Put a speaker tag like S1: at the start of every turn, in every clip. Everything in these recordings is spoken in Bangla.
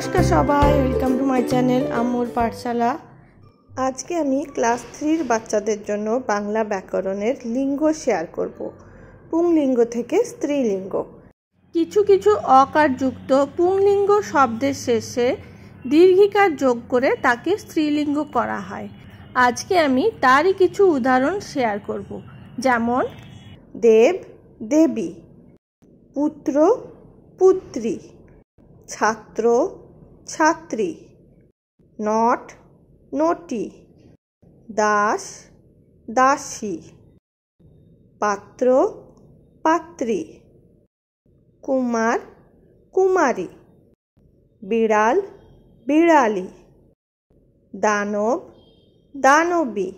S1: নমস্কার সবাই ওয়েলকাম টু মাই চ্যানেল আমুর পাঠশালা আজকে আমি ক্লাস থ্রির বাচ্চাদের জন্য বাংলা ব্যাকরণের লিঙ্গ শেয়ার করব পুংলিঙ্গ থেকে স্ত্রীলিঙ্গ কিছু কিছু অকারযুক্ত পুংলিঙ্গ শব্দের শেষে দীর্ঘিকার যোগ করে তাকে স্ত্রীলিঙ্গ করা হয় আজকে আমি তারই কিছু উদাহরণ শেয়ার করব যেমন দেব দেবী পুত্র পুত্রী ছাত্র ছাত্রী নট নটি দাস দাসী পাত্র পাত্রী কুমার কুমারী বিড়াল বিড়ালি দানব দানবী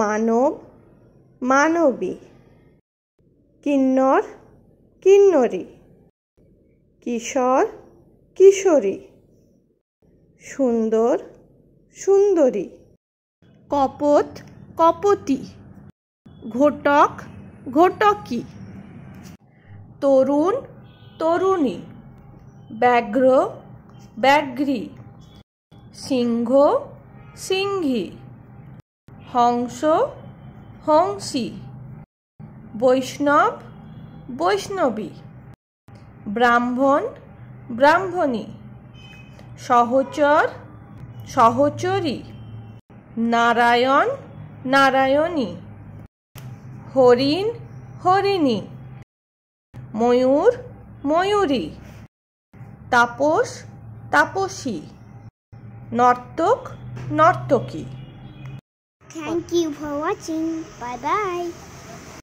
S1: মানব মানবী কিন্নর কিন্নরী কিশোর কিশোরী সুন্দর সুন্দরী কপত কপতি ঘটক ঘটকি তরুণ তরুণী ব্যাঘ্র ব্যাঘ্রী সিংহ সিংহী হংস হংসী বৈষ্ণব বৈষ্ণবী ব্রাহ্মণ ব্রাহ্মণী সহচর সহচরী নারায়ণ নারায়ণী হরিণ হরিণী ময়ূর ময়ূরী তাপস তাপসী নর্তক নর্তকী thank you for watching bye by